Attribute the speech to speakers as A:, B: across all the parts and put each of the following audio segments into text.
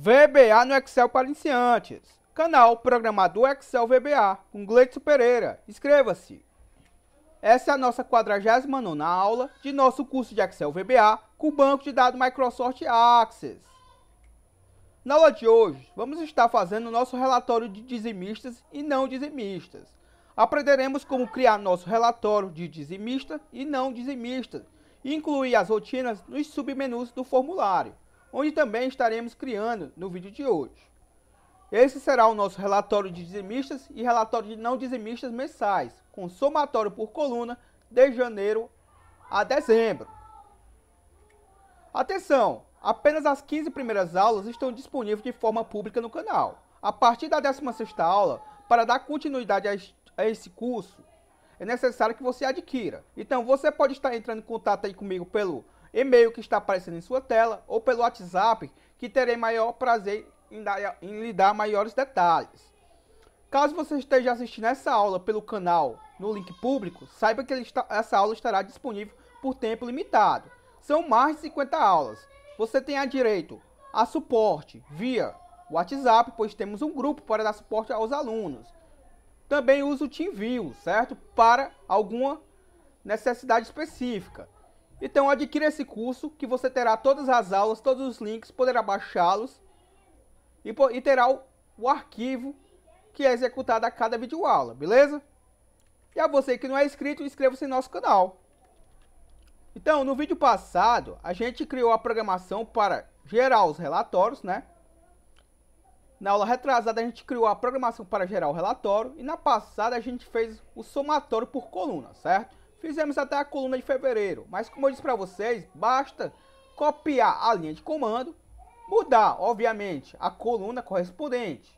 A: VBA no Excel para iniciantes. Canal Programador Excel VBA, com Gleitson Pereira. Inscreva-se! Essa é a nossa 49 aula de nosso curso de Excel VBA com o banco de dados Microsoft Access. Na aula de hoje, vamos estar fazendo o nosso relatório de dizimistas e não dizimistas. Aprenderemos como criar nosso relatório de dizimista e não dizimista, e incluir as rotinas nos submenus do formulário onde também estaremos criando no vídeo de hoje. Esse será o nosso relatório de dizimistas e relatório de não dizimistas mensais, com somatório por coluna de janeiro a dezembro. Atenção! Apenas as 15 primeiras aulas estão disponíveis de forma pública no canal. A partir da 16 aula, para dar continuidade a esse curso, é necessário que você adquira. Então você pode estar entrando em contato aí comigo pelo e-mail que está aparecendo em sua tela ou pelo WhatsApp, que terei maior prazer em, dar, em lhe dar maiores detalhes. Caso você esteja assistindo essa aula pelo canal no link público, saiba que está, essa aula estará disponível por tempo limitado. São mais de 50 aulas. Você tem a direito a suporte via WhatsApp, pois temos um grupo para dar suporte aos alunos. Também uso o TeamView, certo? Para alguma necessidade específica. Então adquira esse curso que você terá todas as aulas, todos os links, poderá baixá-los e, e, terá o, o, arquivo que é executado a cada videoaula, beleza? E a você que não é inscrito, inscreva-se em nosso canal. Então, no vídeo passado, a gente criou a programação para gerar os relatórios, né? Na aula retrasada, a gente criou a programação para gerar o relatório e na passada a gente fez o somatório por coluna, certo? Fizemos até a coluna de fevereiro, mas como eu disse para vocês, basta copiar a linha de comando, mudar, obviamente, a coluna correspondente.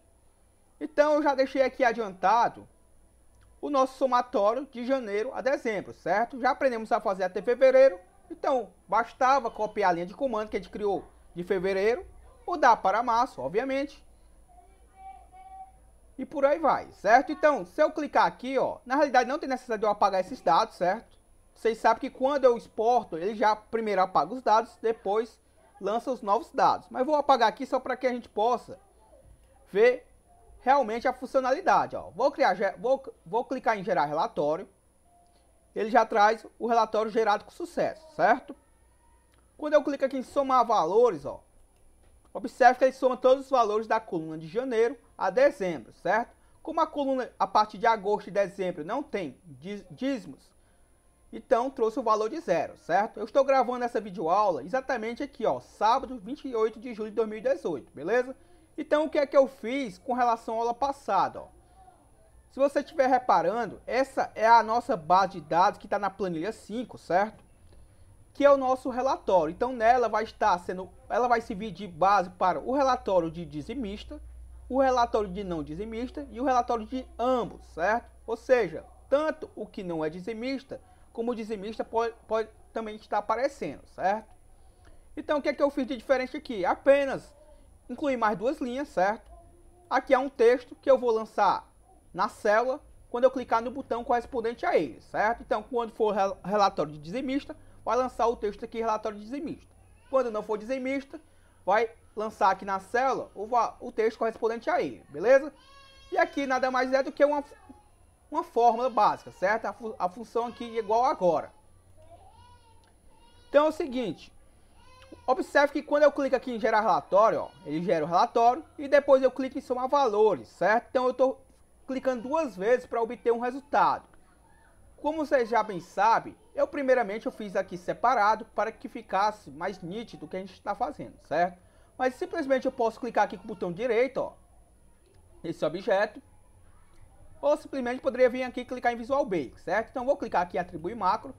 A: Então eu já deixei aqui adiantado o nosso somatório de janeiro a dezembro, certo? Já aprendemos a fazer até fevereiro, então bastava copiar a linha de comando que a gente criou de fevereiro, mudar para março, obviamente, e por aí vai, certo? Então, se eu clicar aqui, ó, na realidade não tem necessidade de eu apagar esses dados, certo? Vocês sabem que quando eu exporto, ele já primeiro apaga os dados, depois lança os novos dados. Mas vou apagar aqui só para que a gente possa ver realmente a funcionalidade, ó. Vou criar, vou, vou clicar em gerar relatório. Ele já traz o relatório gerado com sucesso, certo? Quando eu clico aqui em somar valores, ó, Observe que ele soma todos os valores da coluna de janeiro a dezembro, certo? Como a coluna a partir de agosto e dezembro não tem dízimos, então trouxe o valor de zero, certo? Eu estou gravando essa videoaula exatamente aqui, ó, sábado 28 de julho de 2018, beleza? Então o que é que eu fiz com relação à aula passada, ó? Se você estiver reparando, essa é a nossa base de dados que está na planilha 5, certo? que é o nosso relatório. Então nela vai estar sendo, ela vai servir de base para o relatório de dizimista, o relatório de não dizimista e o relatório de ambos, certo? Ou seja, tanto o que não é dizimista como o dizimista pode, pode também estar aparecendo, certo? Então o que é que eu fiz de diferente aqui? Apenas incluir mais duas linhas, certo? Aqui é um texto que eu vou lançar na célula quando eu clicar no botão correspondente a ele, certo? Então quando for relatório de dizimista, vai lançar o texto aqui relatório de dizimista. Quando não for dizimista, vai lançar aqui na célula o, o texto correspondente a ele, beleza? E aqui nada mais é do que uma, uma fórmula básica, certo? A, fu a função aqui é igual agora. Então é o seguinte, observe que quando eu clico aqui em gerar relatório, ó, ele gera o relatório e depois eu clico em somar valores, certo? Então eu estou clicando duas vezes para obter um resultado. Como você já bem sabe, eu primeiramente eu fiz aqui separado para que ficasse mais nítido o que a gente está fazendo, certo? Mas simplesmente eu posso clicar aqui com o botão direito, ó, nesse objeto, ou simplesmente poderia vir aqui e clicar em Visual Basic, certo? Então vou clicar aqui em atribuir macro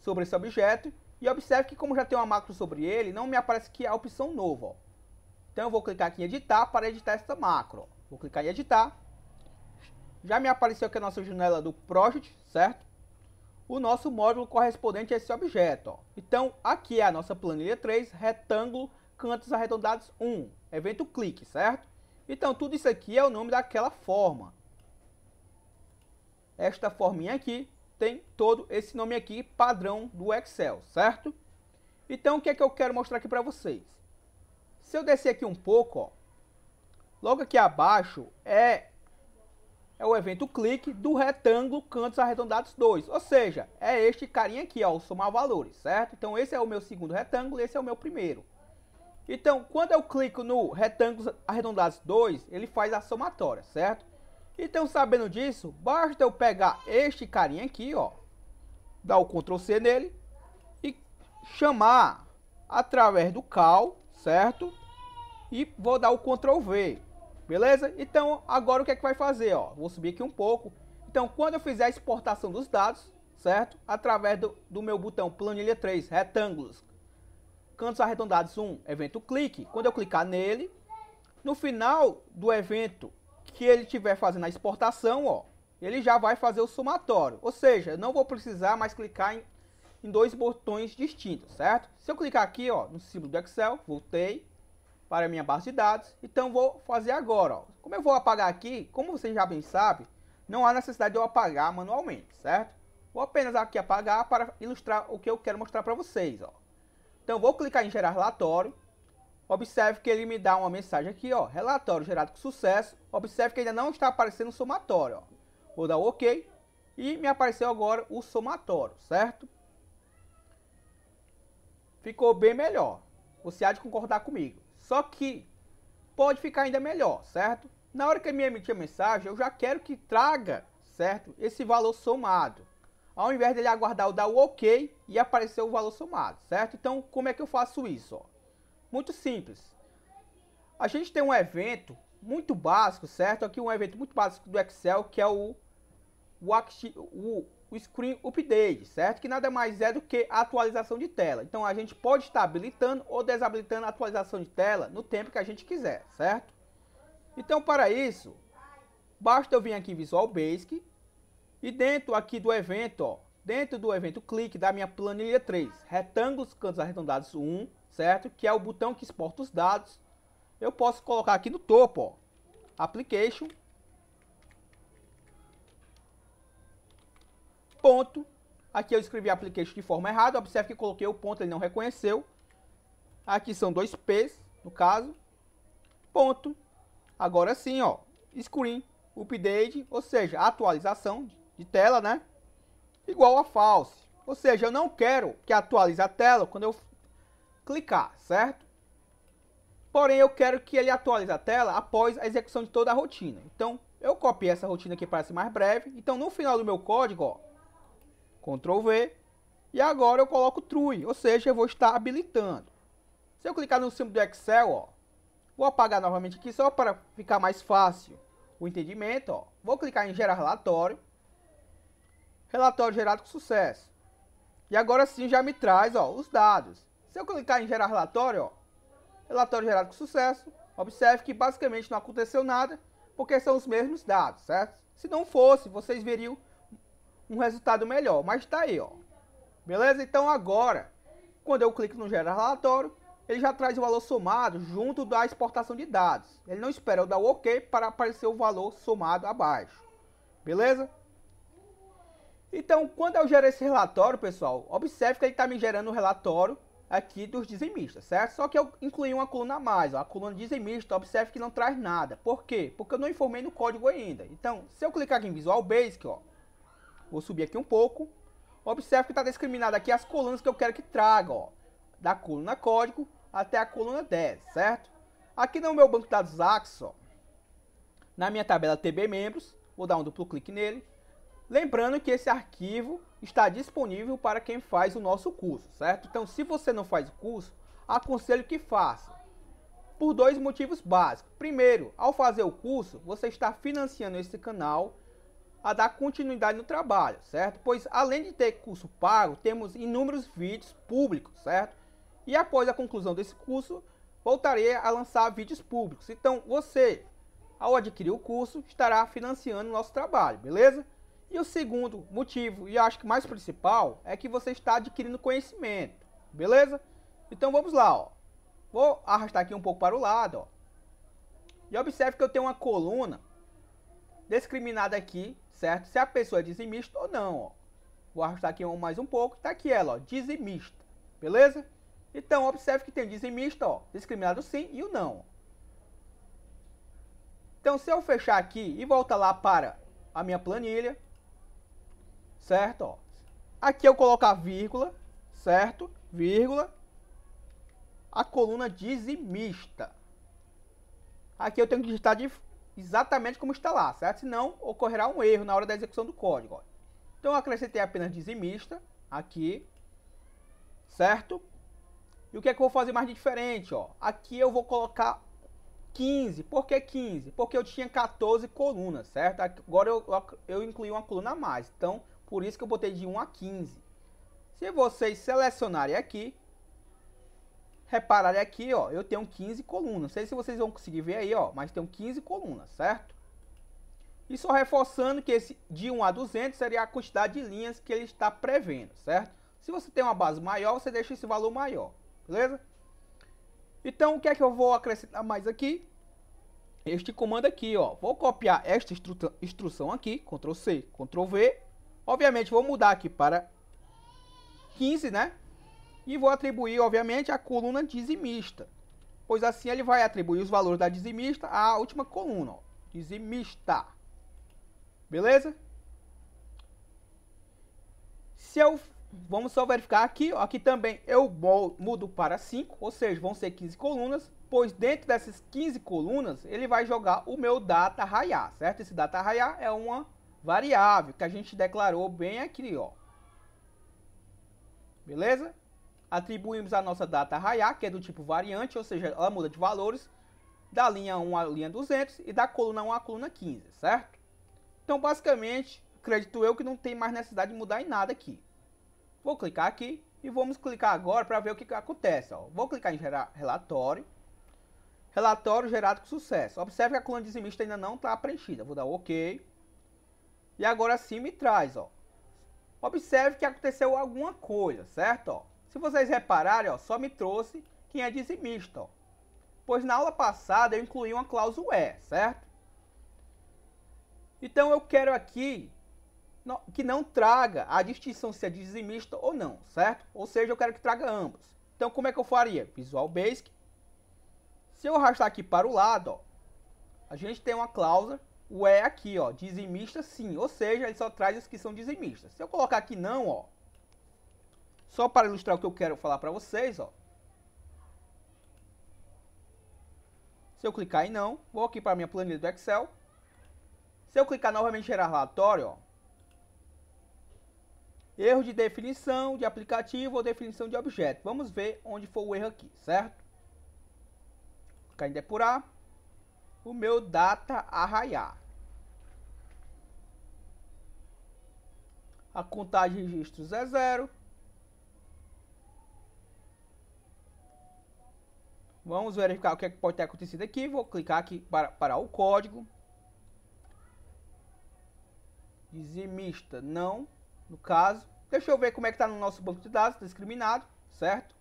A: sobre esse objeto e observe que como já tem uma macro sobre ele, não me aparece é a opção nova, ó. Então eu vou clicar aqui em editar para editar essa macro, ó. Vou clicar em editar. Já me apareceu aqui é a nossa janela do Project, certo? o nosso módulo correspondente a esse objeto. Ó. Então, aqui é a nossa planilha 3, retângulo, cantos arredondados 1, evento clique, certo? Então, tudo isso aqui é o nome daquela forma. Esta forminha aqui tem todo esse nome aqui, padrão do Excel, certo? Então, o que é que eu quero mostrar aqui para vocês? Se eu descer aqui um pouco, ó, logo aqui abaixo é é o evento clique do retângulo cantos arredondados 2. Ou seja, é este carinha aqui, ó, o somar valores, certo? Então esse é o meu segundo retângulo, esse é o meu primeiro. Então, quando eu clico no retângulos arredondados 2, ele faz a somatória, certo? Então, sabendo disso, basta eu pegar este carinha aqui, ó, dar o Ctrl C nele e chamar através do cal, certo? E vou dar o Ctrl V. Beleza? Então, agora o que é que vai fazer? Ó? Vou subir aqui um pouco. Então, quando eu fizer a exportação dos dados, certo? Através do, do meu botão planilha 3, retângulos, cantos arredondados 1, evento clique. Quando eu clicar nele, no final do evento que ele estiver fazendo a exportação, ó, ele já vai fazer o somatório. Ou seja, eu não vou precisar mais clicar em, em dois botões distintos, certo? Se eu clicar aqui ó, no símbolo do Excel, voltei, para a minha base de dados. Então vou fazer agora. Ó. Como eu vou apagar aqui, como vocês já bem sabem, não há necessidade de eu apagar manualmente, certo? Vou apenas aqui apagar para ilustrar o que eu quero mostrar para vocês. Ó. Então vou clicar em gerar relatório. Observe que ele me dá uma mensagem aqui, ó, relatório gerado com sucesso. Observe que ainda não está aparecendo o somatório, ó. Vou dar o OK e me apareceu agora o somatório, certo? Ficou bem melhor. Você há de concordar comigo. Só que pode ficar ainda melhor, certo? Na hora que me emitir a mensagem, eu já quero que traga, certo? Esse valor somado. Ao invés dele aguardar eu dar o OK e aparecer o valor somado, certo? Então, como é que eu faço isso? Ó? Muito simples. A gente tem um evento muito básico, certo? Aqui um evento muito básico do Excel, que é o, o, o o Screen Update, certo? Que nada mais é do que atualização de tela. Então a gente pode estar habilitando ou desabilitando a atualização de tela no tempo que a gente quiser, certo? Então para isso, basta eu vir aqui em Visual Basic e dentro aqui do evento, ó, dentro do evento clique da minha planilha 3, retângulos, cantos arredondados 1, certo? Que é o botão que exporta os dados. Eu posso colocar aqui no topo, ó, Application ponto. Aqui eu escrevi application de forma errada. Observe que coloquei o ponto, ele não reconheceu. Aqui são dois P's, no caso. Ponto. Agora sim, ó. Screen, update, ou seja, atualização de tela, né? Igual a false. Ou seja, eu não quero que atualize a tela quando eu clicar, certo? Porém, eu quero que ele atualize a tela após a execução de toda a rotina. Então, eu copiei essa rotina aqui para ser mais breve. Então, no final do meu código, ó, Ctrl V, e agora eu coloco true, ou seja, eu vou estar habilitando. Se eu clicar no símbolo do Excel, ó, vou apagar novamente aqui só para ficar mais fácil o entendimento, ó. Vou clicar em gerar relatório. Relatório gerado com sucesso. E agora sim já me traz, ó, os dados. Se eu clicar em gerar relatório, ó, relatório gerado com sucesso, observe que basicamente não aconteceu nada, porque são os mesmos dados, certo? Se não fosse, vocês veriam um resultado melhor. Mas está aí, ó. Beleza? Então agora, quando eu clico no gerar relatório, ele já traz o valor somado junto da exportação de dados. Ele não espera eu dar o OK para aparecer o valor somado abaixo. Beleza? Então, quando eu gero esse relatório, pessoal, observe que ele está me gerando um relatório aqui dos dizimistas, certo? Só que eu incluí uma coluna a mais, ó, a coluna dizimista, observe que não traz nada. Por quê? Porque eu não informei no código ainda. Então, se eu clicar aqui em Visual Basic, ó, Vou subir aqui um pouco. Observe que está discriminado aqui as colunas que eu quero que traga, ó. Da coluna código até a coluna 10, certo? Aqui no meu banco de dados Axis, ó, na minha tabela TB Membros, vou dar um duplo clique nele. Lembrando que esse arquivo está disponível para quem faz o nosso curso, certo? Então, se você não faz o curso, aconselho que faça. Por dois motivos básicos. Primeiro, ao fazer o curso, você está financiando esse canal a dar continuidade no trabalho, certo? Pois além de ter curso pago, temos inúmeros vídeos públicos, certo? E após a conclusão desse curso, voltarei a lançar vídeos públicos. Então você, ao adquirir o curso, estará financiando o nosso trabalho, beleza? E o segundo motivo, e acho que mais principal, é que você está adquirindo conhecimento, beleza? Então vamos lá, ó. Vou arrastar aqui um pouco para o lado, ó. E observe que eu tenho uma coluna discriminada aqui certo? Se a pessoa é dizimista ou não, ó. Vou arrastar aqui um, mais um pouco, tá aqui ela, ó, dizimista, beleza? Então, observe que tem o dizimista, ó, discriminado sim e o não. Então, se eu fechar aqui e voltar lá para a minha planilha, certo? Ó, aqui eu a vírgula, certo? Vírgula, a coluna dizimista. Aqui eu tenho que digitar de exatamente como está lá, certo? Senão ocorrerá um erro na hora da execução do código. Então eu acrescentei apenas dizimista aqui, certo? E o que é que eu vou fazer mais de diferente? Ó? Aqui eu vou colocar 15. Por que 15? Porque eu tinha 14 colunas, certo? Agora eu, eu incluí uma coluna a mais. Então, por isso que eu botei de 1 a 15. Se vocês selecionarem aqui, repararem aqui, ó, eu tenho 15 colunas. Não sei se vocês vão conseguir ver aí, ó, mas tenho 15 colunas, certo? E só reforçando que esse de 1 a 200 seria a quantidade de linhas que ele está prevendo, certo? Se você tem uma base maior, você deixa esse valor maior, beleza? Então, o que é que eu vou acrescentar mais aqui? Este comando aqui, ó. Vou copiar esta instru instrução aqui, Ctrl C, Ctrl V. Obviamente, vou mudar aqui para 15, né? E vou atribuir, obviamente, a coluna dizimista, pois assim ele vai atribuir os valores da dizimista à última coluna, ó, dizimista. Beleza? Se eu vamos só verificar aqui, ó, aqui também eu mudo para 5, ou seja, vão ser 15 colunas, pois dentro dessas 15 colunas ele vai jogar o meu data raiar, certo? Esse data raiar é uma variável que a gente declarou bem aqui, ó. Beleza? Atribuímos a nossa data raiar, que é do tipo variante, ou seja, ela muda de valores da linha 1 à linha 200 e da coluna 1 à coluna 15, certo? Então, basicamente, acredito eu que não tem mais necessidade de mudar em nada aqui. Vou clicar aqui e vamos clicar agora para ver o que, que acontece. Ó. Vou clicar em gerar relatório. Relatório gerado com sucesso. Observe que a coluna dizimista ainda não está preenchida. Vou dar OK. E agora sim me traz, ó. Observe que aconteceu alguma coisa, certo? Ó. Se vocês repararem, ó, só me trouxe quem é dizimista, ó. Pois na aula passada eu incluí uma cláusula E, certo? Então eu quero aqui que não traga a distinção se é dizimista ou não, certo? Ou seja, eu quero que traga ambos. Então como é que eu faria? Visual Basic. Se eu arrastar aqui para o lado, ó, a gente tem uma cláusula, o E aqui, ó, dizimista sim, ou seja, ele só traz os que são dizimistas. Se eu colocar aqui não, ó, só para ilustrar o que eu quero falar para vocês, ó. Se eu clicar em não, vou aqui para minha planilha do Excel. Se eu clicar novamente em gerar relatório, ó. Erro de definição de aplicativo ou definição de objeto. Vamos ver onde foi o erro aqui, certo? Vou clicar em depurar. O meu data arraiar. A contagem de registros é zero. Vamos verificar o que, é que pode ter acontecido aqui. Vou clicar aqui para parar o código. Dizimista, não, no caso. Deixa eu ver como é que está no nosso banco de dados, discriminado, certo?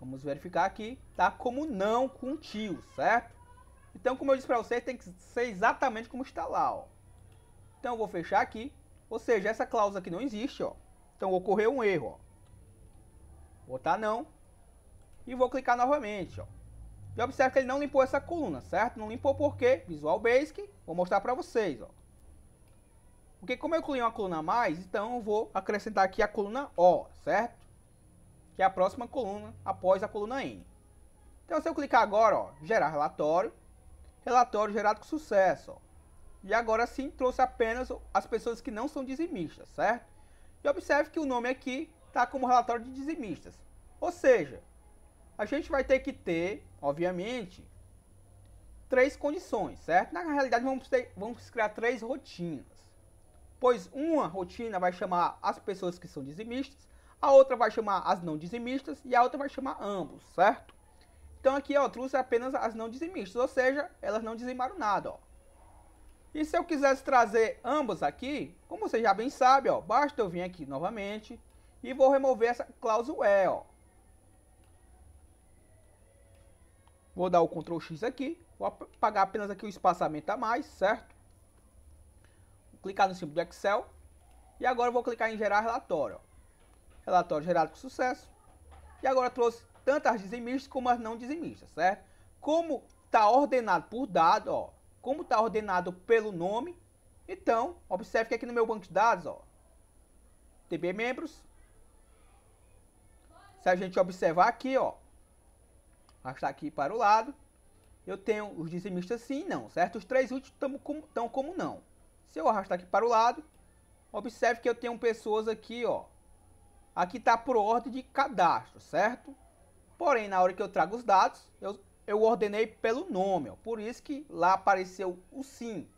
A: Vamos verificar aqui, Está como não com tio, certo? Então, como eu disse para vocês, tem que ser exatamente como está lá, ó. Então, eu vou fechar aqui. Ou seja, essa cláusula aqui não existe, ó. Então, ocorreu um erro, ó botar não. E vou clicar novamente, ó. E observe que ele não limpou essa coluna, certo? Não limpou porque Visual Basic, vou mostrar para vocês, ó. Porque como eu colhi uma coluna a mais, então eu vou acrescentar aqui a coluna O, certo? Que é a próxima coluna após a coluna N. Então se eu clicar agora, ó, gerar relatório, relatório gerado com sucesso, ó. E agora sim trouxe apenas as pessoas que não são dizimistas, certo? E observe que o nome aqui está como relatório de dizimistas. Ou seja, a gente vai ter que ter, obviamente, três condições, certo? Na realidade, vamos, ter, vamos criar três rotinas. Pois uma rotina vai chamar as pessoas que são dizimistas, a outra vai chamar as não dizimistas e a outra vai chamar ambos, certo? Então aqui eu trouxe apenas as não dizimistas, ou seja, elas não dizimaram nada, ó. E se eu quisesse trazer ambas aqui, como você já bem sabe, ó, basta eu vir aqui novamente, e vou remover essa cláusula E, ó. Vou dar o Ctrl X aqui. Vou apagar apenas aqui o espaçamento a mais, certo? Vou clicar no símbolo do Excel. E agora vou clicar em gerar relatório. Ó. Relatório gerado com sucesso. E agora trouxe tanto as dizimistas como as não dizimistas, certo? Como está ordenado por dado, ó. Como está ordenado pelo nome, então, observe que aqui no meu banco de dados, ó, TB membros, se a gente observar aqui, ó, arrastar tá aqui para o lado, eu tenho os dizimistas sim e não, certo? Os três últimos estão como, como não. Se eu arrastar aqui para o lado, observe que eu tenho pessoas aqui, ó. Aqui está por ordem de cadastro, certo? Porém, na hora que eu trago os dados, eu, eu ordenei pelo nome, ó. Por isso que lá apareceu o sim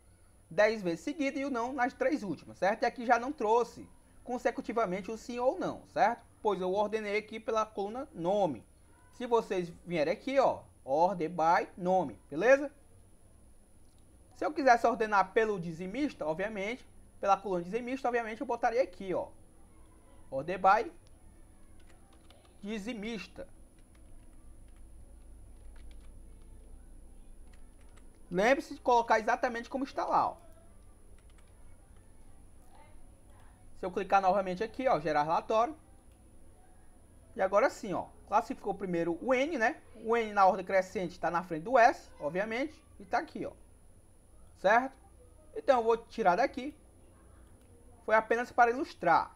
A: 10 vezes seguida e o não nas três últimas, certo? E aqui já não trouxe consecutivamente o sim ou não, certo? pois eu ordenei aqui pela coluna nome. Se vocês vierem aqui, ó, order by nome, beleza? Se eu quisesse ordenar pelo dizimista, obviamente, pela coluna dizimista, obviamente eu botaria aqui, ó, order by dizimista. Lembre-se de colocar exatamente como está lá, ó. Se eu clicar novamente aqui, ó, gerar relatório, e agora sim, ó, classificou primeiro o N, né? O N na ordem crescente está na frente do S, obviamente, e está aqui, ó. Certo? Então eu vou tirar daqui. Foi apenas para ilustrar.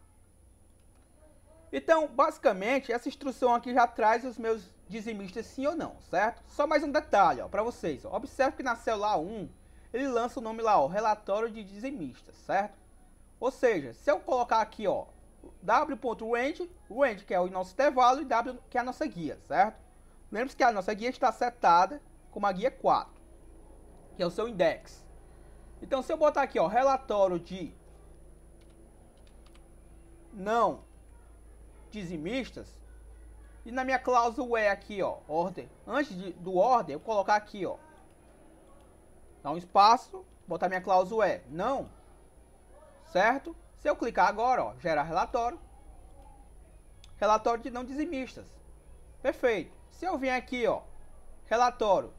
A: Então, basicamente, essa instrução aqui já traz os meus dizimistas sim ou não, certo? Só mais um detalhe, ó, para vocês. Ó. Observe que na célula 1, ele lança o nome lá, ó, relatório de dizimistas, certo? Ou seja, se eu colocar aqui, ó, w.range, range que é o nosso intervalo e w que é a nossa guia, certo? Lembre-se que a nossa guia está setada como a guia 4, que é o seu index. Então se eu botar aqui, ó, relatório de não dizimistas, e na minha cláusula é aqui, ó, order, antes de, do order eu colocar aqui, ó, dar um espaço, botar minha cláusula é não, certo? Se eu clicar agora, ó, gerar relatório, relatório de não dizimistas. Perfeito. Se eu vir aqui, ó, relatório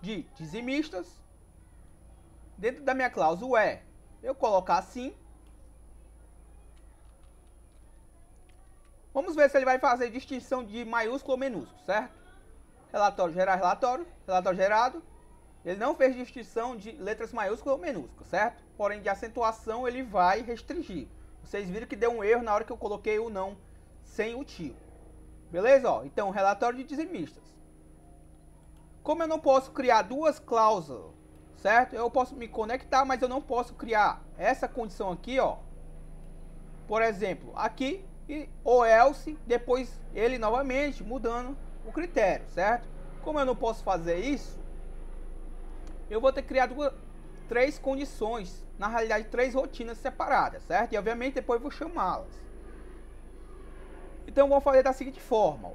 A: de dizimistas, dentro da minha cláusula é, eu colocar assim. Vamos ver se ele vai fazer distinção de maiúsculo ou minúsculo, certo? Relatório gerar relatório, relatório gerado, ele não fez distinção de letras maiúsculas ou minúsculas, certo? Porém, de acentuação ele vai restringir. Vocês viram que deu um erro na hora que eu coloquei o não sem o tio. Beleza? Ó, então, relatório de dizimistas. Como eu não posso criar duas cláusulas, certo? Eu posso me conectar, mas eu não posso criar essa condição aqui, ó. Por exemplo, aqui e ou else, depois ele novamente mudando o critério, certo? Como eu não posso fazer isso, eu vou ter criado três condições, na realidade três rotinas separadas, certo? E obviamente depois vou chamá-las. Então vou fazer da seguinte forma.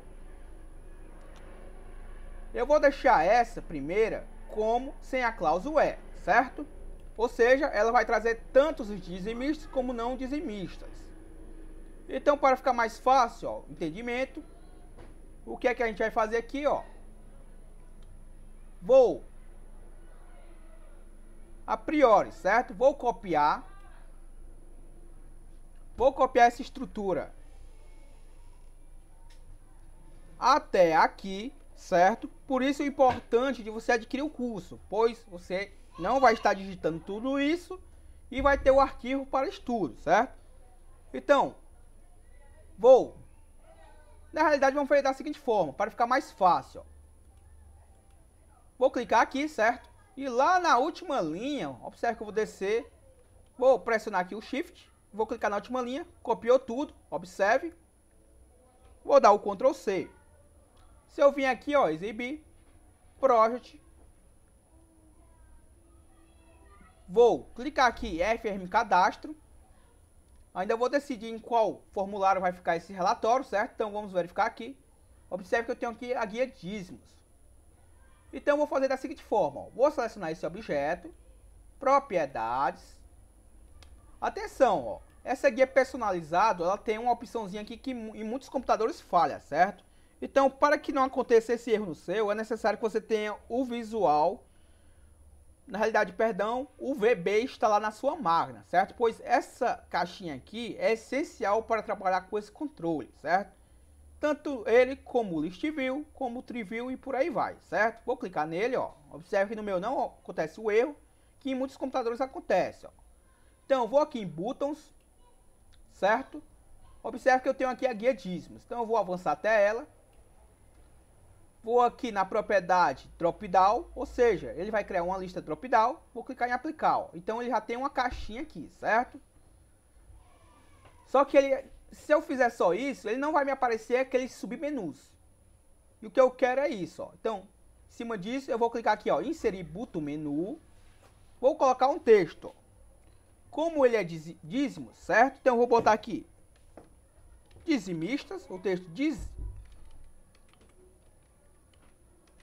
A: Eu vou deixar essa primeira como sem a cláusula E, certo? Ou seja, ela vai trazer tanto os dizimistas como não dizimistas. Então, para ficar mais fácil, o entendimento, o que é que a gente vai fazer aqui, ó? Vou a priori, certo? Vou copiar. Vou copiar essa estrutura até aqui, certo? Por isso é importante de você adquirir o curso, pois você não vai estar digitando tudo isso e vai ter o arquivo para estudo, certo? Então, vou. Na realidade, vamos fazer da seguinte forma, para ficar mais fácil. Vou clicar aqui, certo? E lá na última linha, observe que eu vou descer, vou pressionar aqui o Shift, vou clicar na última linha, copiou tudo, observe. Vou dar o Ctrl C. Se eu vir aqui, ó, exibir, Project. Vou clicar aqui FM Cadastro. Ainda vou decidir em qual formulário vai ficar esse relatório, certo? Então vamos verificar aqui. Observe que eu tenho aqui a guia dízimos. Então, vou fazer da seguinte forma. Ó. Vou selecionar esse objeto, propriedades. Atenção, ó. Essa guia personalizado, ela tem uma opçãozinha aqui que em muitos computadores falha, certo? Então, para que não aconteça esse erro no seu, é necessário que você tenha o visual, na realidade, perdão, o VB está lá na sua máquina, certo? Pois essa caixinha aqui é essencial para trabalhar com esse controle, certo? tanto ele como o listview, como o treeview e por aí vai, certo? Vou clicar nele, ó. Observe que no meu não acontece o erro, que em muitos computadores acontece, ó. Então, vou aqui em buttons, certo? Observe que eu tenho aqui a guia dízimos. Então, eu vou avançar até ela. Vou aqui na propriedade drop-down, ou seja, ele vai criar uma lista drop-down. Vou clicar em aplicar, ó. Então, ele já tem uma caixinha aqui, certo? Só que ele se eu fizer só isso, ele não vai me aparecer aqueles submenus. E o que eu quero é isso, ó. Então, em cima disso, eu vou clicar aqui, ó, inserir button menu. Vou colocar um texto. Como ele é dízimo, certo? Então, eu vou botar aqui dizimistas, o texto diz.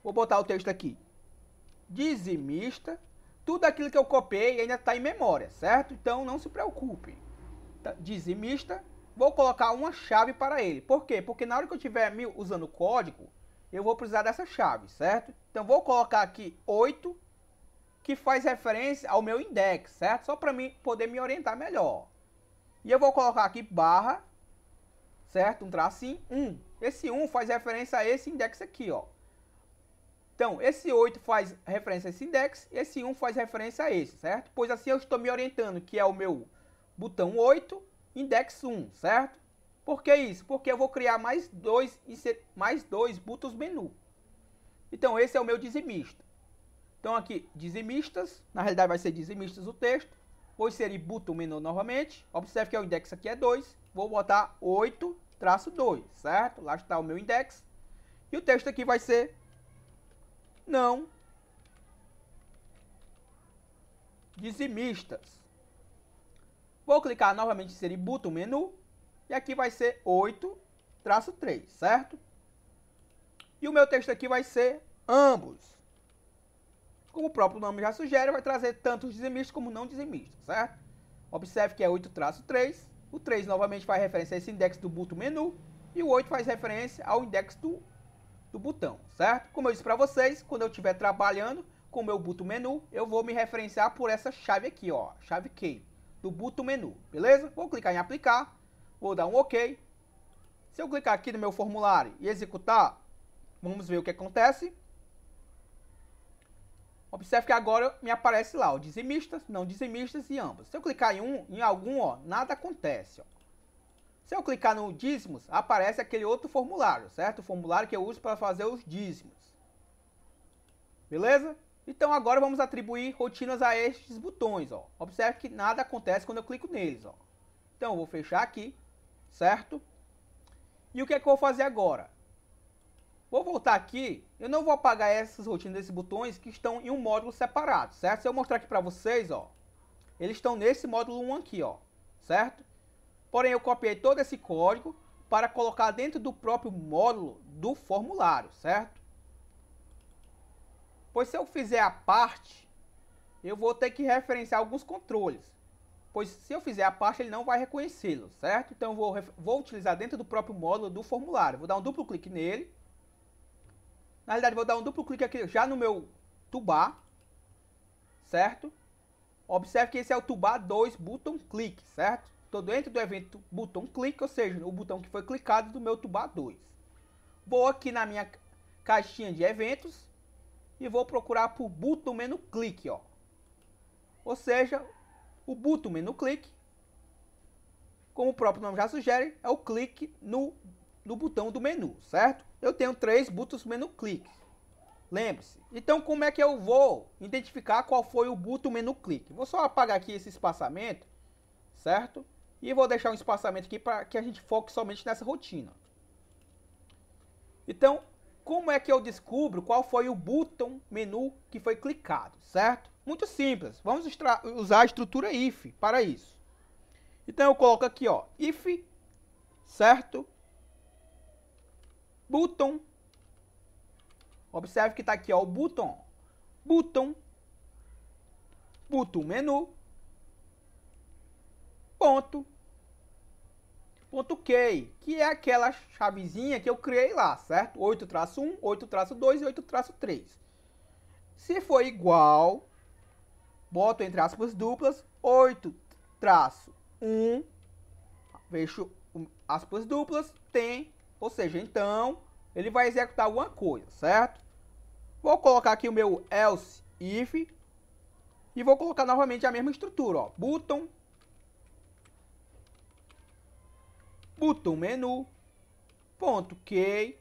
A: Vou botar o texto aqui. Dizimista. Tudo aquilo que eu copiei ainda está em memória, certo? Então, não se preocupe. Tá, dizimista vou colocar uma chave para ele. Por quê? Porque na hora que eu estiver usando o código, eu vou precisar dessa chave, certo? Então vou colocar aqui 8, que faz referência ao meu index, certo? Só para mim poder me orientar melhor. E eu vou colocar aqui barra, certo? Um tracinho 1. Esse 1 faz referência a esse index aqui, ó. Então, esse 8 faz referência a esse index, esse 1 faz referência a esse, certo? Pois assim eu estou me orientando, que é o meu botão 8, index 1, certo? Por que isso? Porque eu vou criar mais dois, mais dois butos menu. Então, esse é o meu dizimista. Então, aqui, dizimistas. Na realidade, vai ser dizimistas o texto. Vou inserir buto menu novamente. Observe que o index aqui é 2. Vou botar 8 traço 2, certo? Lá está o meu index. E o texto aqui vai ser não dizimistas. Vou clicar novamente em inserir button menu. E aqui vai ser 8 traço 3, certo? E o meu texto aqui vai ser ambos. Como o próprio nome já sugere, vai trazer tanto os dizimistas como não dizimistas, certo? Observe que é 8 traço 3. O 3 novamente faz referência a esse index do button menu. E o 8 faz referência ao index do, do botão, certo? Como eu disse para vocês, quando eu estiver trabalhando com o meu button menu, eu vou me referenciar por essa chave aqui, ó, chave key do botão menu, beleza? Vou clicar em aplicar, vou dar um OK. Se eu clicar aqui no meu formulário e executar, vamos ver o que acontece. Observe que agora me aparece lá, o dizimistas, não dizimistas e ambos. Se eu clicar em um, em algum, ó, nada acontece, ó. Se eu clicar no dízimos, aparece aquele outro formulário, certo? O formulário que eu uso para fazer os dízimos. Beleza? Então agora vamos atribuir rotinas a estes botões. Ó. Observe que nada acontece quando eu clico neles. Ó. Então eu vou fechar aqui, certo? E o que é que eu vou fazer agora? Vou voltar aqui, eu não vou apagar essas rotinas desses botões que estão em um módulo separado, certo? Se eu mostrar aqui para vocês, ó, eles estão nesse módulo 1 aqui, ó, certo? Porém, eu copiei todo esse código para colocar dentro do próprio módulo do formulário, certo? Pois se eu fizer a parte, eu vou ter que referenciar alguns controles. Pois se eu fizer a parte, ele não vai reconhecê-lo, certo? Então eu vou, vou utilizar dentro do próprio módulo do formulário. Vou dar um duplo clique nele. Na realidade, vou dar um duplo clique aqui já no meu tubar, certo? Observe que esse é o tubar 2 button click, certo? Estou dentro do evento button click, ou seja, o botão que foi clicado do meu tubar 2. Vou aqui na minha caixinha de eventos, e vou procurar por button menos clique, ó. Ou seja, o button menos clique, como o próprio nome já sugere, é o clique no, no botão do menu, certo? Eu tenho três buttons menu clique. Lembre-se. Então, como é que eu vou identificar qual foi o button menu clique? Vou só apagar aqui esse espaçamento, certo? E vou deixar um espaçamento aqui para que a gente foque somente nessa rotina. Então, como é que eu descubro qual foi o button menu que foi clicado, certo? Muito simples. Vamos usar a estrutura if para isso. Então eu coloco aqui, ó, if, certo? Button. Observe que está aqui, ó, o button. Button. Button menu. Ponto. 8.key, que é aquela chavezinha que eu criei lá, certo? 8-1, 8-2 e 8-3. Se for igual, boto entre aspas duplas, 8-1, vejo aspas duplas, tem, ou seja, então, ele vai executar alguma coisa, certo? Vou colocar aqui o meu else if e vou colocar novamente a mesma estrutura, ó, button botão menu, ponto Q,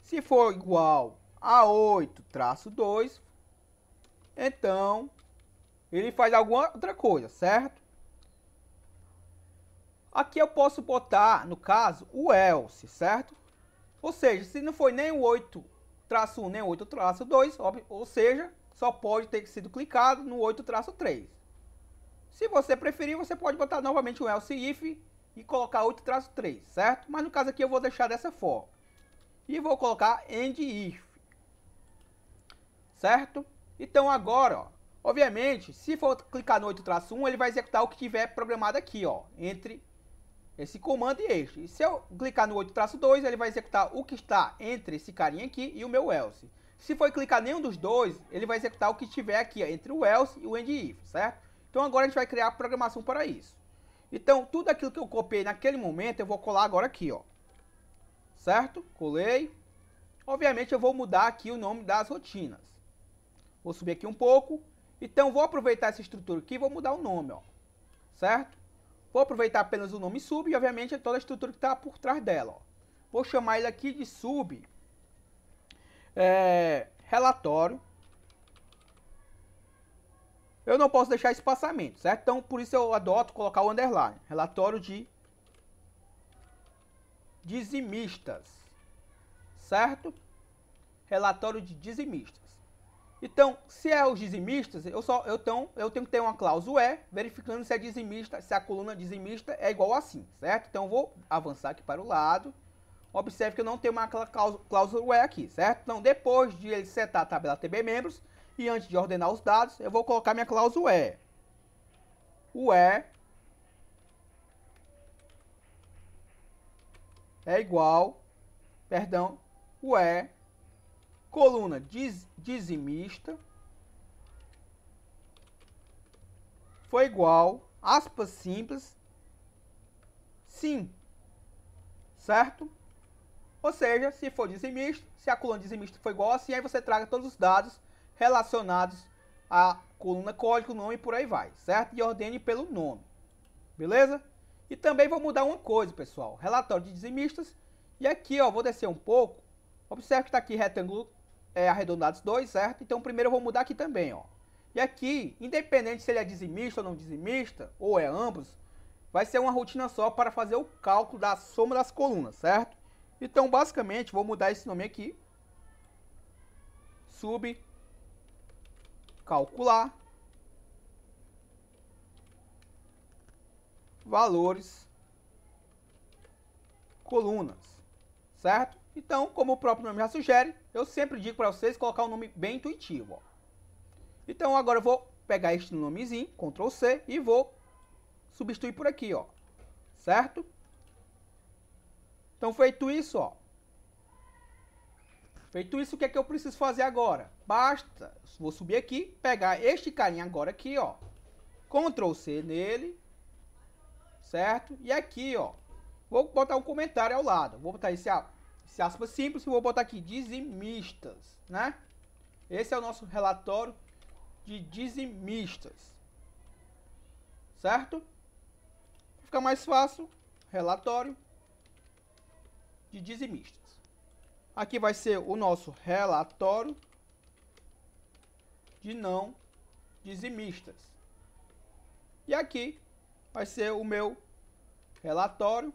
A: se for igual a 8 traço 2, então ele faz alguma outra coisa, certo? Aqui eu posso botar, no caso, o else, certo? Ou seja, se não foi nem o 8 traço 1, nem o 8 traço 2, ou seja, só pode ter sido clicado no 8 traço 3. Se você preferir, você pode botar novamente o else if e colocar 8 traço 3, certo? Mas no caso aqui eu vou deixar dessa forma. E vou colocar end if. Certo? Então agora, ó, obviamente, se for clicar no 8 traço 1, ele vai executar o que tiver programado aqui, ó, entre esse comando e este. E se eu clicar no 8 traço 2, ele vai executar o que está entre esse carinha aqui e o meu else. Se for clicar nenhum dos dois, ele vai executar o que tiver aqui, ó, entre o else e o end if, certo? Então agora a gente vai criar a programação para isso. Então, tudo aquilo que eu copiei naquele momento, eu vou colar agora aqui, ó. Certo? Colei. Obviamente, eu vou mudar aqui o nome das rotinas. Vou subir aqui um pouco. Então, vou aproveitar essa estrutura aqui e vou mudar o nome, ó. Certo? Vou aproveitar apenas o nome sub e, obviamente, toda a estrutura que está por trás dela, ó. Vou chamar ele aqui de sub é, relatório eu não posso deixar espaçamento, certo? Então, por isso eu adoto colocar o underline. Relatório de dizimistas, certo? Relatório de dizimistas. Então, se é os dizimistas, eu só eu, eu tenho que ter uma cláusula E, verificando se é dizimista, se a coluna dizimista é igual a sim, certo? Então, eu vou avançar aqui para o lado. Observe que eu não tenho uma cláusula E aqui, certo? Então, depois de ele setar a tabela TB membros, e antes de ordenar os dados, eu vou colocar minha cláusula WHERE. O WHERE é igual, perdão, o WHERE, coluna diz, dizimista, foi igual, aspas simples, sim, certo? Ou seja, se for dizimista, se a coluna dizimista for igual assim, aí você traga todos os dados relacionados à coluna código, nome e por aí vai, certo? E ordene pelo nome, beleza? E também vou mudar uma coisa, pessoal, relatório de dizimistas. E aqui, ó, vou descer um pouco. Observe que está aqui retângulo é, arredondados 2, certo? Então primeiro eu vou mudar aqui também, ó. E aqui, independente se ele é dizimista ou não dizimista, ou é ambos, vai ser uma rotina só para fazer o cálculo da soma das colunas, certo? Então, basicamente, vou mudar esse nome aqui. Sub calcular valores colunas, certo? Então, como o próprio nome já sugere, eu sempre digo para vocês colocar um nome bem intuitivo. Ó. Então, agora eu vou pegar este nomezinho, Ctrl C, e vou substituir por aqui, ó, certo? Então, feito isso, ó, Feito isso, o que é que eu preciso fazer agora? Basta, vou subir aqui, pegar este carinha agora aqui, ó. Ctrl C nele, certo? E aqui, ó, vou botar um comentário ao lado. Vou botar esse, esse aspas simples e vou botar aqui dizimistas, né? Esse é o nosso relatório de dizimistas, certo? Fica mais fácil, relatório de dizimistas. Aqui vai ser o nosso relatório de não dizimistas. E aqui vai ser o meu relatório.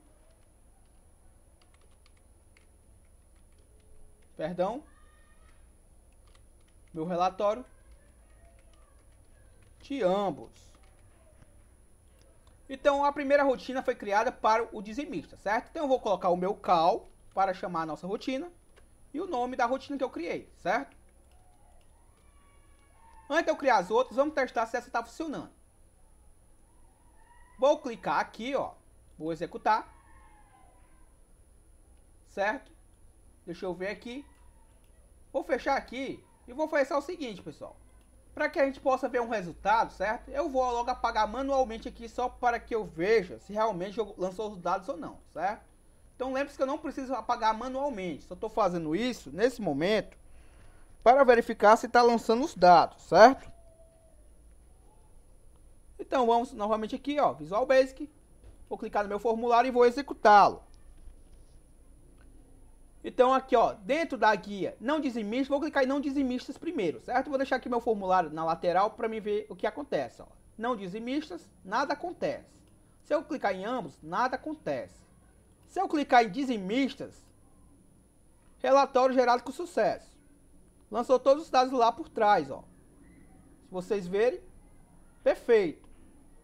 A: Perdão. Meu relatório de ambos. Então, a primeira rotina foi criada para o dizimista, certo? Então, eu vou colocar o meu cal para chamar a nossa rotina e o nome da rotina que eu criei, certo? Antes de eu criar as outras, vamos testar se essa está funcionando. Vou clicar aqui, ó. Vou executar. Certo? Deixa eu ver aqui. Vou fechar aqui e vou fazer só o seguinte, pessoal. Para que a gente possa ver um resultado, certo? Eu vou logo apagar manualmente aqui só para que eu veja se realmente lançou os dados ou não, certo? Então lembre-se que eu não preciso apagar manualmente. Só estou fazendo isso nesse momento para verificar se está lançando os dados, certo? Então vamos novamente aqui, ó, Visual Basic. Vou clicar no meu formulário e vou executá-lo. Então aqui, ó, dentro da guia não dizimistas, vou clicar em não dizimistas primeiro, certo? Vou deixar aqui meu formulário na lateral para me ver o que acontece, ó. Não dizimistas, nada acontece. Se eu clicar em ambos, nada acontece. Se eu clicar em dizimistas, relatório gerado com sucesso. Lançou todos os dados lá por trás, ó. Se vocês verem, perfeito.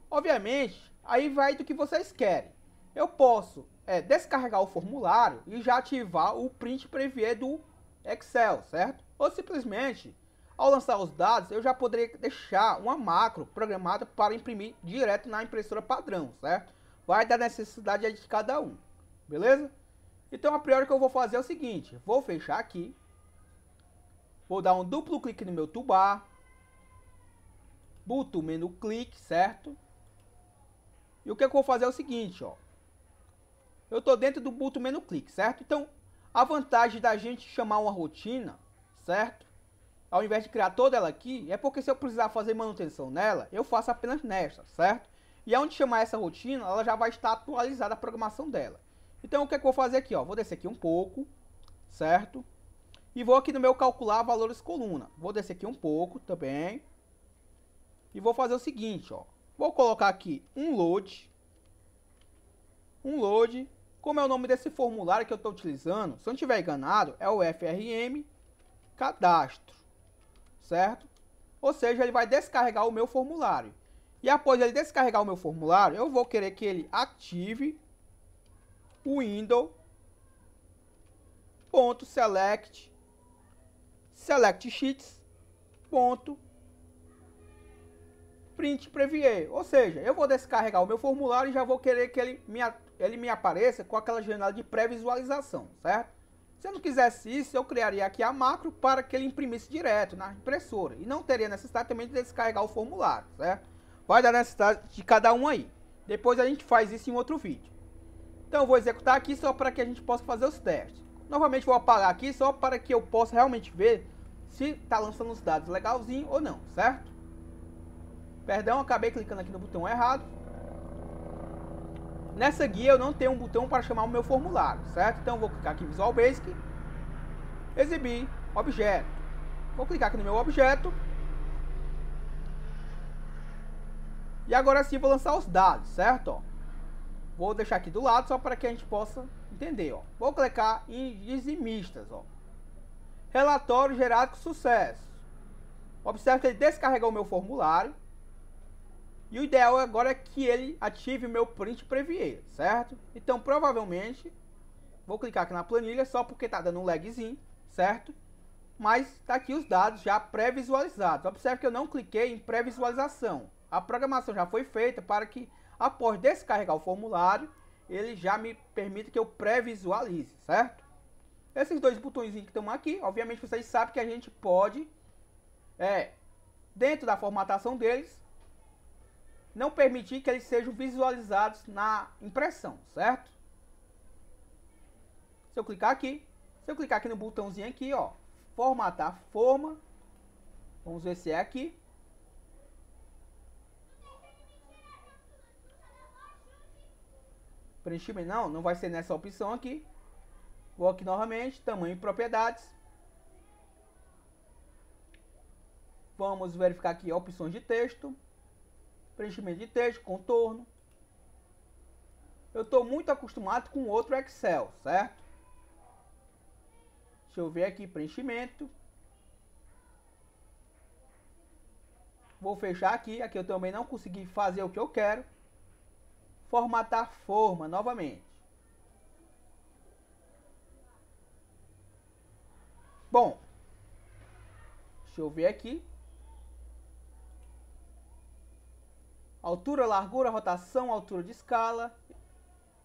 A: Obviamente, aí vai do que vocês querem. Eu posso é, descarregar o formulário e já ativar o print preview do Excel, certo? Ou simplesmente, ao lançar os dados, eu já poderia deixar uma macro programada para imprimir direto na impressora padrão, certo? Vai da necessidade de cada um beleza? Então a priori o que eu vou fazer é o seguinte, vou fechar aqui, vou dar um duplo clique no meu toolbar, boto o menu clique, certo? E o que, é que eu vou fazer é o seguinte, ó. Eu estou dentro do boto menu clique, certo? Então, a vantagem da gente chamar uma rotina, certo? Ao invés de criar toda ela aqui, é porque se eu precisar fazer manutenção nela, eu faço apenas nesta, certo? E onde chamar essa rotina, ela já vai estar atualizada a programação dela. Então, o que, é que eu vou fazer aqui? Ó? Vou descer aqui um pouco, certo? E vou aqui no meu calcular valores coluna. Vou descer aqui um pouco também. E vou fazer o seguinte, ó. Vou colocar aqui um load. Um load. Como é o nome desse formulário que eu estou utilizando, se eu não estiver enganado, é o FRM cadastro, certo? Ou seja, ele vai descarregar o meu formulário. E após ele descarregar o meu formulário, eu vou querer que ele ative window select select sheets print preview, ou seja, eu vou descarregar o meu formulário e já vou querer que ele me, ele me apareça com aquela janela de pré-visualização, certo? Se eu não quisesse isso, eu criaria aqui a macro para que ele imprimisse direto na impressora. E não teria necessidade também de descarregar o formulário, certo? Vai dar necessidade de cada um aí. Depois a gente faz isso em outro vídeo. Então eu vou executar aqui só para que a gente possa fazer os testes. Novamente vou apagar aqui só para que eu possa realmente ver se está lançando os dados legalzinho ou não, certo? Perdão, acabei clicando aqui no botão errado. Nessa guia eu não tenho um botão para chamar o meu formulário, certo? Então vou clicar aqui em Visual Basic, exibir objeto. Vou clicar aqui no meu objeto. E agora sim vou lançar os dados, certo? Vou deixar aqui do lado só para que a gente possa entender, ó. Vou clicar em dizimistas, ó. Relatório gerado com sucesso. Observe que ele descarregou o meu formulário. E o ideal agora é que ele ative o meu print preview, certo? Então, provavelmente, vou clicar aqui na planilha só porque está dando um lagzinho, certo? Mas está aqui os dados já pré-visualizados. Observe que eu não cliquei em pré-visualização. A programação já foi feita para que Após descarregar o formulário, ele já me permite que eu pré-visualize, certo? Esses dois botões que estão aqui, obviamente vocês sabem que a gente pode, é, dentro da formatação deles, não permitir que eles sejam visualizados na impressão, certo? Se eu clicar aqui, se eu clicar aqui no botãozinho aqui, ó, formatar forma, vamos ver se é aqui, preenchimento não, não vai ser nessa opção aqui. Vou aqui novamente, tamanho e propriedades. Vamos verificar aqui opções de texto, preenchimento de texto, contorno. Eu estou muito acostumado com outro Excel, certo? Deixa eu ver aqui, preenchimento. Vou fechar aqui, aqui eu também não consegui fazer o que eu quero formatar forma novamente. Bom, deixa eu ver aqui. Altura, largura, rotação, altura de escala,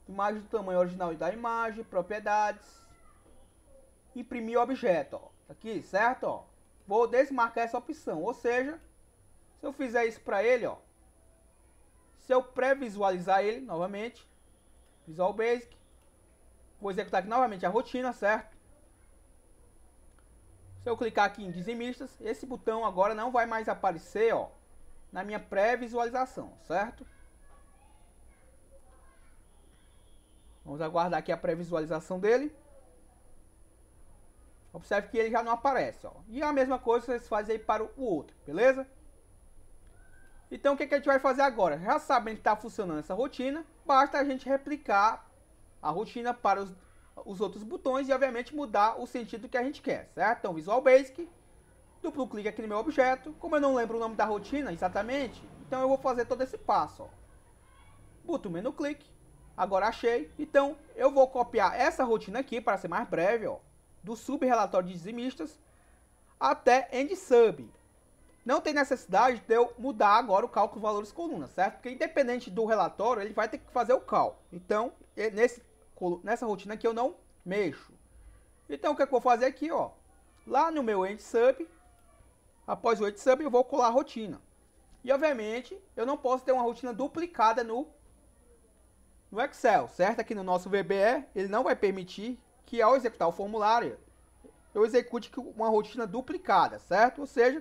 A: imagem do tamanho original da imagem, propriedades, imprimir objeto, ó. Tá aqui, certo? Ó. Vou desmarcar essa opção, ou seja, se eu fizer isso para ele, ó, se eu pré-visualizar ele novamente, Visual Basic, vou executar aqui novamente a rotina, certo? Se eu clicar aqui em dizimistas, esse botão agora não vai mais aparecer, ó, na minha pré-visualização, certo? Vamos aguardar aqui a pré-visualização dele. Observe que ele já não aparece, ó. E a mesma coisa vocês fazem aí para o outro, beleza? Então o que, que a gente vai fazer agora? Já sabem que está funcionando essa rotina, basta a gente replicar a rotina para os, os outros botões e obviamente mudar o sentido que a gente quer, certo? Então Visual Basic, duplo clique aqui no meu objeto, como eu não lembro o nome da rotina exatamente, então eu vou fazer todo esse passo, ó. Boto o menu clique, agora achei, então eu vou copiar essa rotina aqui para ser mais breve, ó, do sub-relatório de dizimistas até end sub não tem necessidade de eu mudar agora o cálculo valores coluna, certo? Porque independente do relatório, ele vai ter que fazer o cálculo. Então, é nesse, nessa rotina aqui eu não mexo. Então, o que, é que eu vou fazer aqui, ó? Lá no meu end sub, após o end sub, eu vou colar a rotina. E, obviamente, eu não posso ter uma rotina duplicada no, no Excel, certo? Aqui no nosso VBE, ele não vai permitir que, ao executar o formulário, eu execute uma rotina duplicada, certo? Ou seja,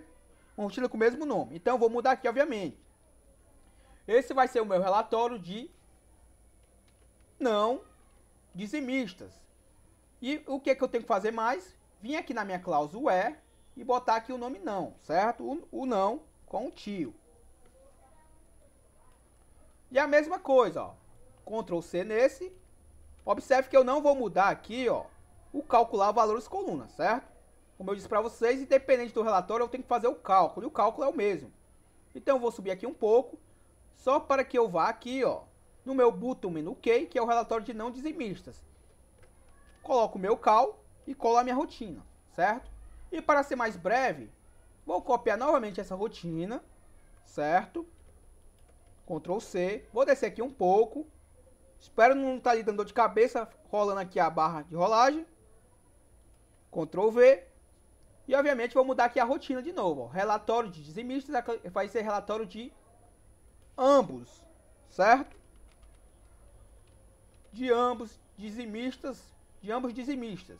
A: uma rotina com o mesmo nome. Então eu vou mudar aqui, obviamente. Esse vai ser o meu relatório de não dizimistas. E o que, é que eu tenho que fazer mais? Vim aqui na minha cláusula é e botar aqui o nome não, certo? O, o não com o tio. E a mesma coisa, ó. Ctrl C nesse. Observe que eu não vou mudar aqui, ó, o calcular valores coluna, certo? Como eu disse para vocês, independente do relatório, eu tenho que fazer o cálculo. E o cálculo é o mesmo. Então eu vou subir aqui um pouco, só para que eu vá aqui, ó, no meu button no K, que é o relatório de não dizimistas. Coloco o meu cal e colo a minha rotina, certo? E para ser mais breve, vou copiar novamente essa rotina, certo? Ctrl C, vou descer aqui um pouco. Espero não estar tá lhe dando dor de cabeça, rolando aqui a barra de rolagem. Ctrl V, e obviamente vou mudar aqui a rotina de novo. Ó. Relatório de dizimistas vai ser relatório de ambos, certo? De ambos dizimistas, de ambos dizimistas.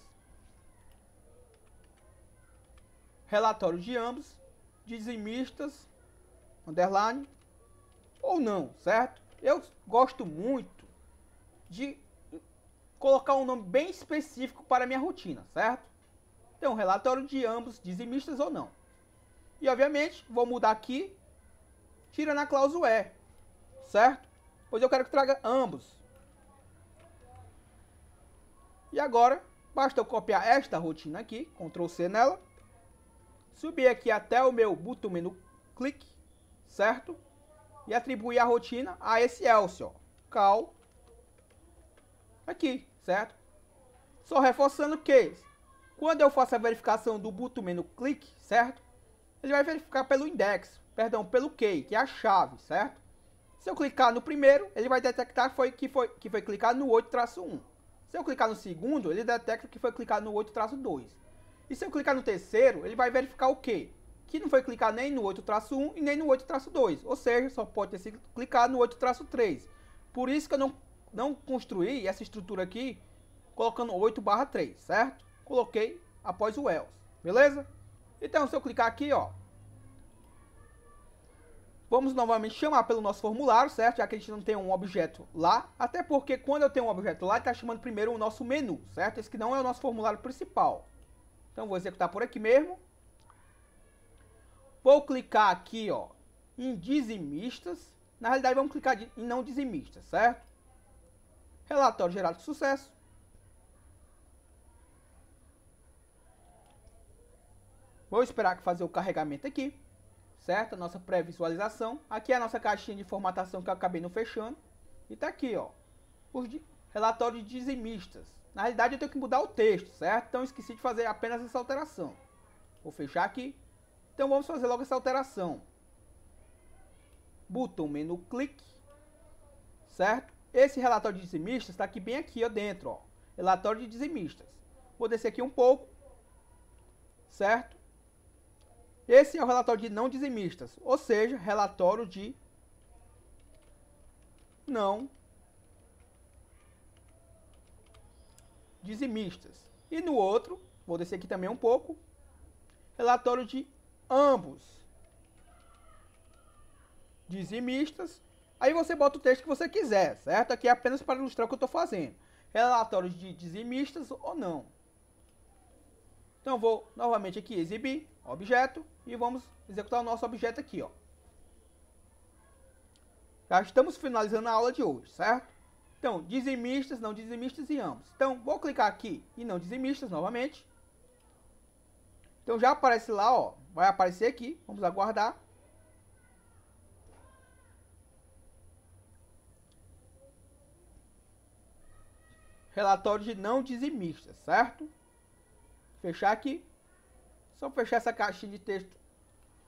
A: Relatório de ambos dizimistas underline ou não, certo? Eu gosto muito de colocar um nome bem específico para minha rotina, certo? tem um relatório de ambos, dizimistas ou não. E obviamente, vou mudar aqui, tirando a cláusula E, certo? Pois eu quero que traga ambos. E agora, basta eu copiar esta rotina aqui, Ctrl C nela, subir aqui até o meu botão menu clique, certo? E atribuir a rotina a esse else, ó, cal, aqui, certo? Só reforçando que quando eu faço a verificação do butume no clique, certo? Ele vai verificar pelo index, perdão, pelo key, que é a chave, certo? Se eu clicar no primeiro, ele vai detectar que foi, que foi, que foi clicado no 8-1. Se eu clicar no segundo, ele detecta que foi clicado no 8-2. E se eu clicar no terceiro, ele vai verificar o quê? Que não foi clicar nem no 8-1 e nem no 8-2. Ou seja, só pode ter sido clicado no 8-3. Por isso que eu não, não construí essa estrutura aqui colocando 8 3, certo? coloquei após o else, beleza? Então, se eu clicar aqui, ó, vamos novamente chamar pelo nosso formulário, certo? Já que a gente não tem um objeto lá, até porque quando eu tenho um objeto lá, está chamando primeiro o nosso menu, certo? Esse que não é o nosso formulário principal. Então, vou executar por aqui mesmo. Vou clicar aqui, ó, em dizimistas. Na realidade, vamos clicar em não dizimistas, certo? Relatório gerado de sucesso. Vou esperar fazer o carregamento aqui, certo? Nossa pré-visualização. Aqui é a nossa caixinha de formatação que eu acabei não fechando. E tá aqui, ó, os relatórios dizimistas. Na realidade, eu tenho que mudar o texto, certo? Então, esqueci de fazer apenas essa alteração. Vou fechar aqui. Então, vamos fazer logo essa alteração. Botão menu clique, certo? Esse relatório de dizimistas está aqui bem aqui, ó, dentro, ó. Relatório de dizimistas. Vou descer aqui um pouco, certo? Esse é o relatório de não dizimistas, ou seja, relatório de não dizimistas. E no outro, vou descer aqui também um pouco, relatório de ambos dizimistas. Aí você bota o texto que você quiser, certo? Aqui é apenas para ilustrar o que eu estou fazendo. Relatórios de dizimistas ou não. Então vou novamente aqui exibir objeto e vamos executar o nosso objeto aqui, ó. Já estamos finalizando a aula de hoje, certo? Então, dizimistas, não dizimistas e ambos. Então, vou clicar aqui em não dizimistas novamente. Então já aparece lá, ó. Vai aparecer aqui. Vamos aguardar. Relatório de não dizimistas, certo? Fechar aqui. Só fechar essa caixinha de texto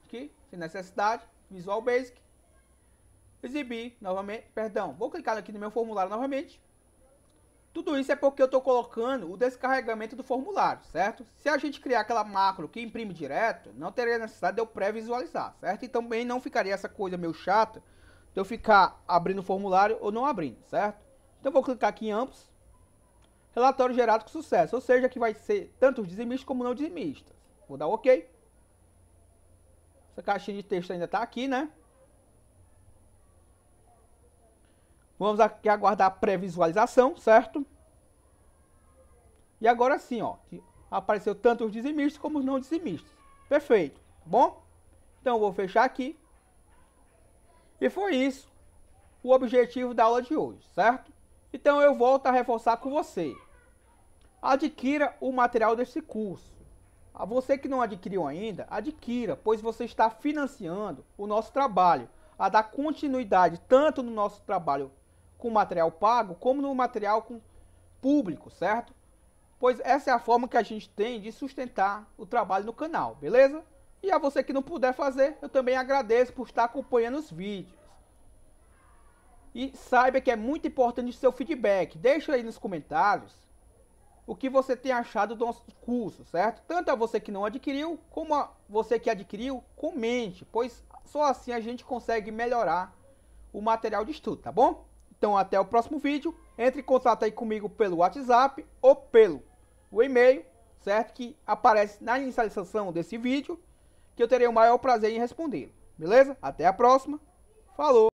A: aqui, sem necessidade, Visual Basic. Exibir novamente, perdão, vou clicar aqui no meu formulário novamente. Tudo isso é porque eu estou colocando o descarregamento do formulário, certo? Se a gente criar aquela macro que imprime direto, não teria necessidade de eu pré-visualizar, certo? E também não ficaria essa coisa meio chata de eu ficar abrindo o formulário ou não abrindo, certo? Então vou clicar aqui em ambos. Relatório gerado com sucesso, ou seja, que vai ser tanto os dizimistas como não dizimistas. Vou dar OK. Essa caixinha de texto ainda está aqui, né? Vamos aqui aguardar a pré-visualização, certo? E agora sim, ó, apareceu tanto os dizimistas como os não dizimistas. Perfeito, tá bom? Então vou fechar aqui. E foi isso o objetivo da aula de hoje, certo? Então eu volto a reforçar com você. Adquira o material desse curso. A você que não adquiriu ainda, adquira, pois você está financiando o nosso trabalho, a dar continuidade tanto no nosso trabalho com material pago, como no material com público, certo? Pois essa é a forma que a gente tem de sustentar o trabalho no canal, beleza? E a você que não puder fazer, eu também agradeço por estar acompanhando os vídeos. E saiba que é muito importante o seu feedback. Deixa aí nos comentários o que você tem achado do nosso curso, certo? Tanto a você que não adquiriu, como a você que adquiriu, comente, pois só assim a gente consegue melhorar o material de estudo, tá bom? Então até o próximo vídeo, entre em contato aí comigo pelo WhatsApp ou pelo o e-mail, certo? Que aparece na inicialização desse vídeo, que eu terei o maior prazer em responder, beleza? Até a próxima, falou!